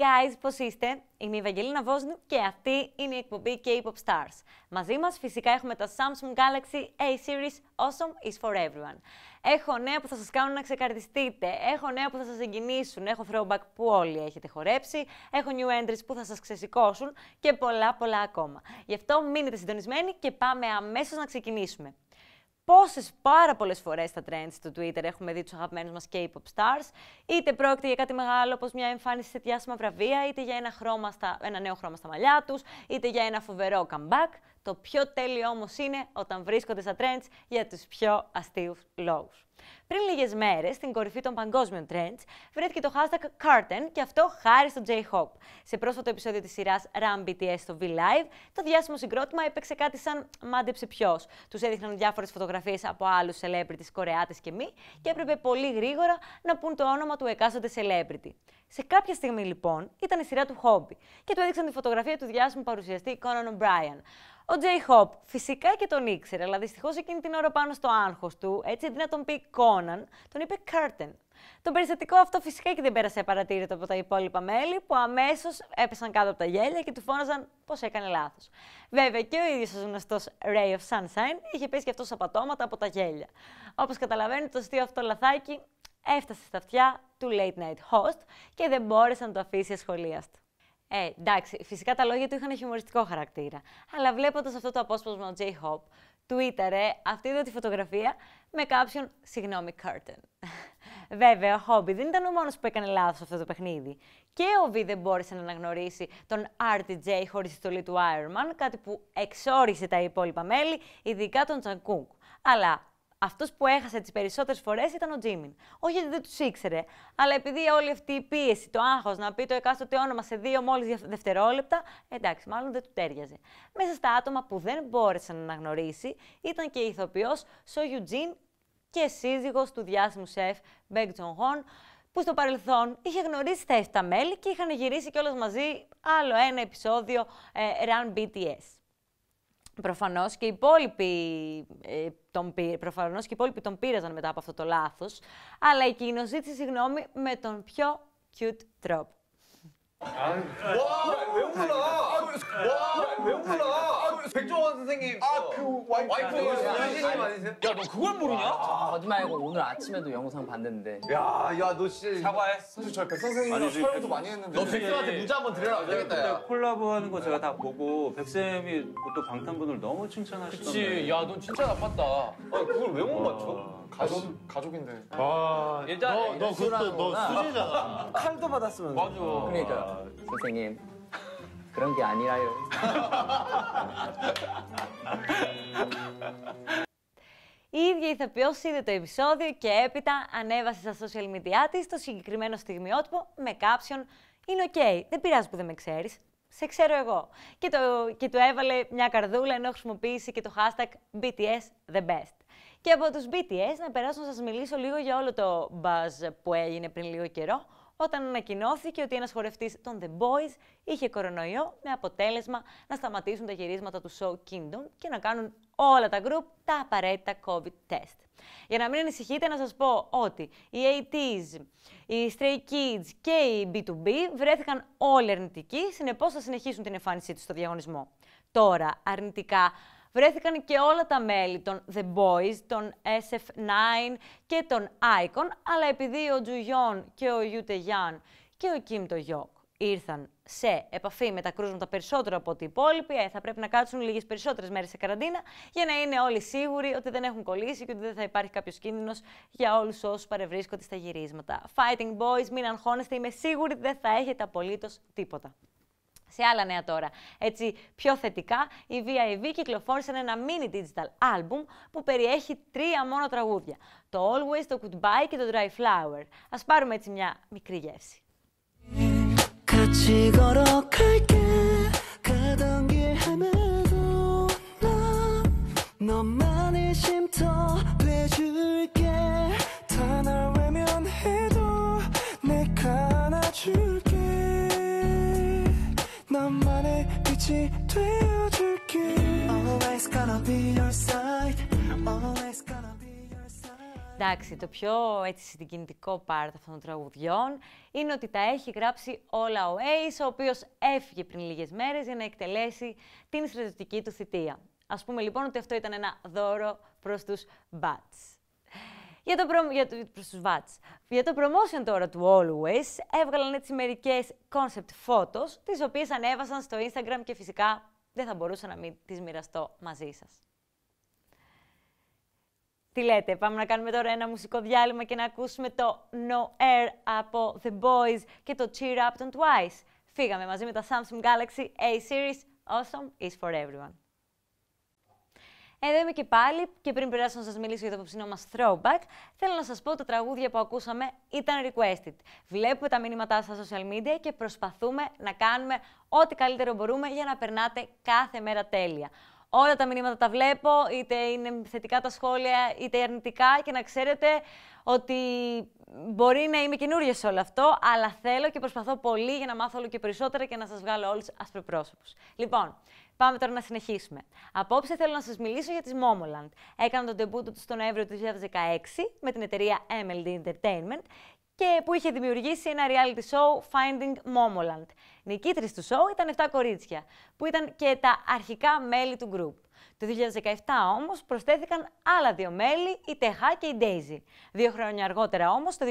guys, πώς είστε? Είμαι η Βαγγελίνα Βόσνου και αυτή είναι η εκπομπή K-Pop Stars. Μαζί μας φυσικά έχουμε τα Samsung Galaxy A-Series Awesome is for everyone. Έχω νέα που θα σας κάνουν να ξεκαρδιστείτε, έχω νέα που θα σας εγκινήσουν, έχω throwback που όλοι έχετε χορέψει, έχω new entries που θα σας ξεσηκώσουν και πολλά πολλά ακόμα. Γι' αυτό μείνετε συντονισμένοι και πάμε αμέσως να ξεκινήσουμε. Πόσες πάρα πολλές φορές στα trends του Twitter έχουμε δει τους αγαπημένους μας K-pop stars. Είτε πρόκειται για κάτι μεγάλο, όπως μια εμφάνιση σε διάσημα βραβεία, είτε για ένα, χρώμα στα, ένα νέο χρώμα στα μαλλιά τους, είτε για ένα φοβερό comeback. Το πιο τέλειο όμως είναι όταν βρίσκονται στα trends για τους πιο αστείους λόγους. Πριν λίγες μέρες, στην κορυφή των παγκόσμιων trends, βρέθηκε το hashtag Carten και αυτό χάρη στο J-Hope. Σε πρόσφατο επεισόδιο της σειράς Ram BTS στο V-Live, το διάσημο συγκρότημα έπαιξε κάτι σαν μάντεψε ποιος. Τους έδειχναν διάφορες φωτογραφίες από άλλους celebrities, κορεάτες και μη, και έπρεπε πολύ γρήγορα να πούν το όνομα του εκάστοτε celebrity. Σε κάποια στιγμή λοιπόν ήταν η σειρά του Hobby και του έδειξαν τη φωτογραφία του διάσημου παρουσιαστή Conan O'Brien. Ο Τζέι Χοπ φυσικά και τον ήξερε, αλλά δυστυχώς εκείνη την ώρα πάνω στο άγχος του, έτσι αντί να τον πει Κόναν, τον είπε Κάρτεν. Το περιστατικό αυτό φυσικά και δεν πέρασε παρατήρητο από τα υπόλοιπα μέλη, που αμέσως έπεσαν κάτω από τα γέλια και του φώναζαν πω έκανε λάθος. Βέβαια και ο ίδιος ο γνωστός Ray of Sunshine είχε πέσει και αυτός πατώματα από τα γέλια. Όπως καταλαβαίνετε, το αστείο αυτό λαθάκι έφτασε στα αυτιά του late night host και δεν μπόρεσε να το αφήσει ασχολίαστο. Ε, εντάξει, φυσικά τα λόγια του είχαν χιουμοριστικό χαρακτήρα. Αλλά βλέποντας αυτό το απόσπασμα ο Τζέι Χοπ, Twitter, ε, αυτή εδώ τη φωτογραφία με κάποιον συγγνώμη curtain. Βέβαια, ο Χόμπι δεν ήταν ο μόνος που έκανε λάθος αυτό το παιχνίδι. Και ο Βι δεν μπόρεσε να αναγνωρίσει τον RTJ χωρίς τη στολή του Iron κάτι που εξόρισε τα υπόλοιπα μέλη, ειδικά τον Τζανκούγκ. Αλλά αυτός που έχασε τις περισσότερες φορές ήταν ο Τζίμιν. Όχι γιατί δεν τους ήξερε, αλλά επειδή όλη αυτή η πίεση, το άγχος να πει το εκάστοτε όνομα σε δύο μόλις δευτερόλεπτα, εντάξει, μάλλον δεν του τέριαζε. Μέσα στα άτομα που δεν μπόρεσε να αναγνωρίσει ήταν και η ηθοποιός Σο Γιουτζίν και σύζυγος του διάσημου σεφ Μπέγκ Τζονγκόν, που στο παρελθόν είχε γνωρίσει τα 7 μέλη και είχαν γυρίσει κιόλας μαζί άλλο ένα επεισόδιο ε, Run BTS. Προφανώς και οι υπόλοιποι τον, προφανώς και οι υπόλοιποι τον πήραζαν μετά από αυτό το λάθος. Αλλά εκείνος ζήτησε συγγνώμη με τον πιο cute τρόπο. 백종원 선생님 아 그 와이프 와이프 아니세요? 야 너 그걸 모르냐? 아, 거짓말 말고 오늘 아침에도 영상 봤는데 야야너 진짜 사과해 사실 저희 백 선생님이랑 촬영도 많이 했는데 너 백쌤한테 문자 네. 한번 드려라 되겠다 아, 야 콜라보하는 거 제가 다 보고 백쌤이 또 방탄분을 너무 칭찬하시던데 그치 야너 진짜 나빴다 아 그걸 왜 못 맞춰? 가족 아, 가족인데 아 일단 너, 너 그것도 너 수지잖아 칼도 받았으면 맞아 그러니까 선생님 그런 게 아니라요. Η ίδια ηθοποιός είδε το επεισόδιο και έπειτα ανέβασε στα social media της το συγκεκριμένο στιγμιότυπο με κάποιον «Είναι οκ, okay, δεν πειράζει που δεν με ξέρεις, σε ξέρω εγώ». Και, το, και του έβαλε μια καρδούλα ενώ χρησιμοποίησε και το hashtag BTS The Best. Και από τους BTS να περάσω να σας μιλήσω λίγο για όλο το buzz που έγινε πριν λίγο καιρό, όταν ανακοινώθηκε ότι ένας χορευτής των The Boys είχε κορονοϊό με αποτέλεσμα να σταματήσουν τα γυρίσματα του show Kingdom και να κάνουν όλα τα group τα απαραίτητα COVID test. Για να μην ανησυχείτε να σας πω ότι οι ATs, οι Stray Kids και οι B2B βρέθηκαν όλοι αρνητικοί, συνεπώς θα συνεχίσουν την εμφάνισή τους στο διαγωνισμό. Τώρα αρνητικά βρέθηκαν και όλα τα μέλη των The Boys, των SF9 και των Icon, αλλά επειδή ο Τζουγιόν και ο Ιούτε Γιάν και ο Κιμ το Γιόκ ήρθαν σε επαφή με τα κρούσματα περισσότερο από την υπόλοιπη, υπόλοιποι, ε, θα πρέπει να κάτσουν λίγες περισσότερες μέρες σε καραντίνα για να είναι όλοι σίγουροι ότι δεν έχουν κολλήσει και ότι δεν θα υπάρχει κάποιος κίνδυνος για όλους όσους παρευρίσκονται στα γυρίσματα. Fighting Boys, μην αγχώνεστε, είμαι σίγουρη ότι δεν θα έχετε απολύτως τίποτα σε άλλα νέα τώρα. Έτσι, πιο θετικά, η VIV κυκλοφόρησε ένα mini digital album που περιέχει τρία μόνο τραγούδια. Το Always, το Goodbye και το Dry Flower. Ας πάρουμε έτσι μια μικρή γεύση. Εντάξει, το πιο έτσι συγκινητικό part αυτών των τραγουδιών είναι ότι τα έχει γράψει όλα ο Ace, ο οποίος έφυγε πριν λίγες μέρες για να εκτελέσει την στρατιωτική του θητεία. Ας πούμε λοιπόν ότι αυτό ήταν ένα δώρο προς τους Bats. Για το, προ... βάτς. Για το promotion τώρα του Always έβγαλαν έτσι μερικές concept photos, τις οποίες ανέβασαν στο Instagram και φυσικά δεν θα μπορούσα να μην τις μοιραστώ μαζί σας. Τι λέτε, πάμε να κάνουμε τώρα ένα μουσικό διάλειμμα και να ακούσουμε το No Air από The Boys και το Cheer Up των Twice. Φύγαμε μαζί με τα Samsung Galaxy A-Series. Awesome is for everyone. Ε, εδώ είμαι και πάλι και πριν περάσω να σας μιλήσω για το απόψινό μας throwback, θέλω να σας πω ότι τα τραγούδια που ακούσαμε ήταν requested. Βλέπουμε τα μήνυματά σας στα social media και προσπαθούμε να κάνουμε ό,τι καλύτερο μπορούμε για να περνάτε κάθε μέρα τέλεια. Όλα τα μηνύματα τα βλέπω, είτε είναι θετικά τα σχόλια, είτε αρνητικά και να ξέρετε ότι μπορεί να είμαι καινούργια σε όλο αυτό, αλλά θέλω και προσπαθώ πολύ για να μάθω όλο και περισσότερα και να σας βγάλω όλους ασπροπρόσωπους. Λοιπόν, Πάμε τώρα να συνεχίσουμε. Απόψε θέλω να σας μιλήσω για τη Momoland. Έκαναν τον τεμπούτο τους τον Νοέμβριο του 2016 με την εταιρεία MLD Entertainment και που είχε δημιουργήσει ένα reality show Finding Momoland. Νικήτρες του show ήταν 7 κορίτσια, που ήταν και τα αρχικά μέλη του group. Το 2017 όμως προσθέθηκαν άλλα δύο μέλη, η Τεχά και η Ντέιζι. Δύο χρόνια αργότερα όμως, το 2019,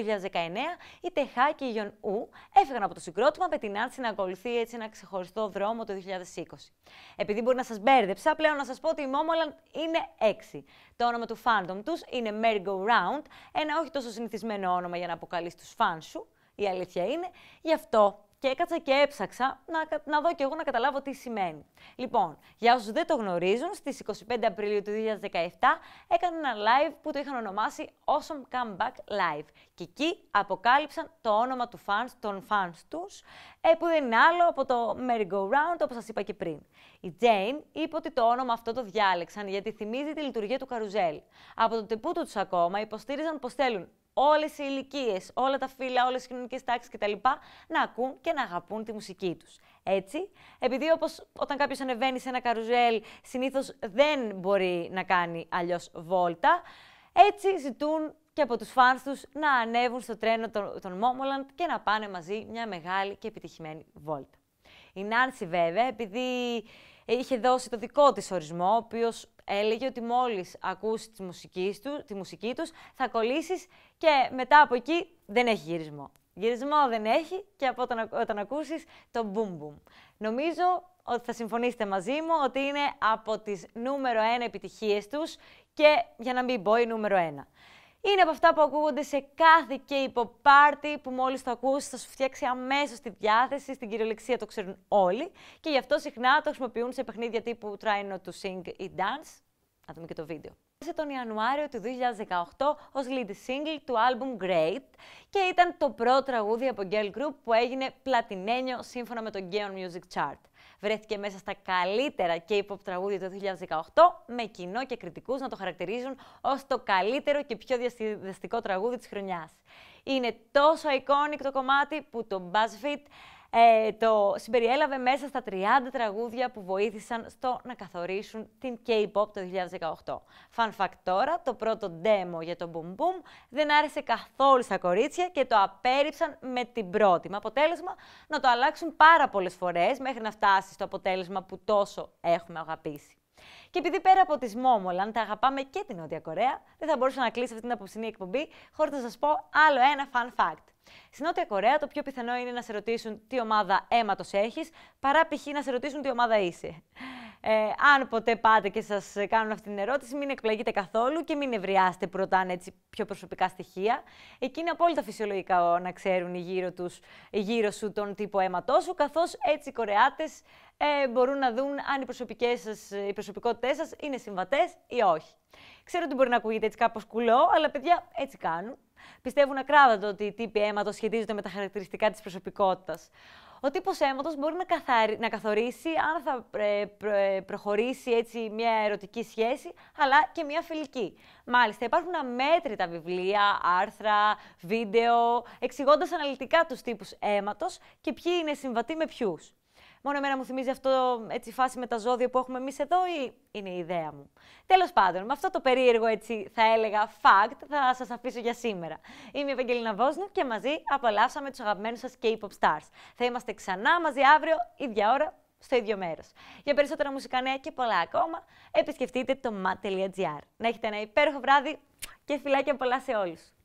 η Τεχά και η Γιον Ου έφυγαν από το συγκρότημα με την άρση να ακολουθεί έτσι ένα ξεχωριστό δρόμο το 2020. Επειδή μπορεί να σας μπέρδεψα, πλέον να σας πω ότι η Μόμολαν είναι έξι. Το όνομα του φάντομ τους είναι Merry Go Round, ένα όχι τόσο συνηθισμένο όνομα για να αποκαλείς τους φαν σου, η αλήθεια είναι, γι' αυτό και έκατσα και έψαξα να, να δω και εγώ να καταλάβω τι σημαίνει. Λοιπόν, για όσους δεν το γνωρίζουν, στις 25 Απριλίου του 2017 έκανα ένα live που το είχαν ονομάσει Awesome Comeback Live. Και εκεί αποκάλυψαν το όνομα του fans, των fans τους, ε, που δεν είναι άλλο από το Merry Go Round, όπως σας είπα και πριν. Η Jane είπε ότι το όνομα αυτό το διάλεξαν γιατί θυμίζει τη λειτουργία του καρουζέλ. Από το τεπούτο τους ακόμα υποστήριζαν πως θέλουν όλες οι ηλικίες, όλα τα φύλλα, όλες οι κοινωνικές τάξεις κτλ. να ακούν και να αγαπούν τη μουσική τους. Έτσι, επειδή όπως όταν κάποιος ανεβαίνει σε ένα καρουζέλ, συνήθως δεν μπορεί να κάνει αλλιώς βόλτα, έτσι ζητούν και από τους φανς τους να ανέβουν στο τρένο των, Μόμολαντ και να πάνε μαζί μια μεγάλη και επιτυχημένη βόλτα. Η Νάνση βέβαια, επειδή είχε δώσει το δικό της ορισμό, ο οποίος έλεγε ότι μόλις ακούσει τη μουσική, του, τη μουσική τους θα κολλήσεις και μετά από εκεί δεν έχει γυρισμό. Γυρισμό δεν έχει και από όταν, όταν ακούσεις το boom Νομίζω ότι θα συμφωνήσετε μαζί μου ότι είναι από τις νούμερο ένα επιτυχίες τους και για να μην πω η νούμερο ένα. Είναι από αυτά που ακούγονται σε κάθε και υποπάρτι που μόλις το ακούσει θα σου φτιάξει αμέσως τη διάθεση, στην κυριολεξία το ξέρουν όλοι και γι' αυτό συχνά το χρησιμοποιούν σε παιχνίδια τύπου Try Not To Sing ή Dance. Να δούμε και το βίντεο. Τον Ιανουάριο του 2018 ως lead single του album Great και ήταν το πρώτο τραγούδι από girl group που έγινε πλατινένιο σύμφωνα με τον Gaon Music Chart βρέθηκε μέσα στα καλύτερα k pop τραγούδια του 2018, με κοινό και κριτικούς να το χαρακτηρίζουν ως το καλύτερο και πιο διασκεδαστικό τραγούδι της χρονιάς. Είναι τόσο εικόνικτο το κομμάτι που το BuzzFeed ε, το συμπεριέλαβε μέσα στα 30 τραγούδια που βοήθησαν στο να καθορίσουν την K-pop το 2018. Fun fact τώρα, το πρώτο demo για το Boom Boom δεν άρεσε καθόλου στα κορίτσια και το απέρριψαν με την πρώτη. Με αποτέλεσμα να το αλλάξουν πάρα πολλές φορές μέχρι να φτάσει στο αποτέλεσμα που τόσο έχουμε αγαπήσει. Και επειδή πέρα από τη Μόμολαν τα αγαπάμε και την Νότια Κορέα, δεν θα μπορούσα να κλείσω αυτή την απόψινή εκπομπή χωρίς να σας πω άλλο ένα fun fact. Στην Νότια Κορέα το πιο πιθανό είναι να σε ρωτήσουν τι ομάδα αίματος έχεις, παρά π.χ. να σε ρωτήσουν τι ομάδα είσαι. Ε, αν ποτέ πάτε και σας κάνουν αυτή την ερώτηση, μην εκπλαγείτε καθόλου και μην ευριάστε προτάνε έτσι πιο προσωπικά στοιχεία. Εκεί είναι απόλυτα φυσιολογικά να ξέρουν οι γύρω, τους, οι γύρω σου τον τύπο αίματός σου, καθώς έτσι οι Κορεάτες ε, μπορούν να δουν αν οι, προσωπικές σας, οι προσωπικότητές σας είναι συμβατές ή όχι. Ξέρω ότι μπορεί να ακούγεται έτσι κάπως κουλό, αλλά παιδιά έτσι κάνουν. Πιστεύουν ακράδαντο ότι οι τύποι αίματος σχετίζονται με τα χαρακτηριστικά της προσωπικότητας ο τύπος αίματος μπορεί να, καθαρι... να καθορίσει αν θα προχωρήσει έτσι μια ερωτική σχέση, αλλά και μια φιλική. Μάλιστα, υπάρχουν αμέτρητα βιβλία, άρθρα, βίντεο, εξηγώντας αναλυτικά τους τύπους αίματος και ποιοι είναι συμβατοί με ποιους. Μόνο εμένα μου θυμίζει αυτό έτσι φάση με τα ζώδια που έχουμε εμείς εδώ, ή είναι η ιδέα μου. Τέλος πάντων, με αυτό το περίεργο έτσι θα έλεγα fact θα σας αφήσω για σήμερα. Είμαι η Ευαγγελίνα Βόσνου και μαζί απολαύσαμε τους αγαπημένους σας K-pop stars. Θα είμαστε ξανά μαζί αύριο, ίδια ώρα, στο ίδιο μέρος. Για περισσότερα μουσικά νέα και πολλά ακόμα, επισκεφτείτε το mat.gr. Να έχετε ένα υπέροχο βράδυ και φιλάκια πολλά σε όλους.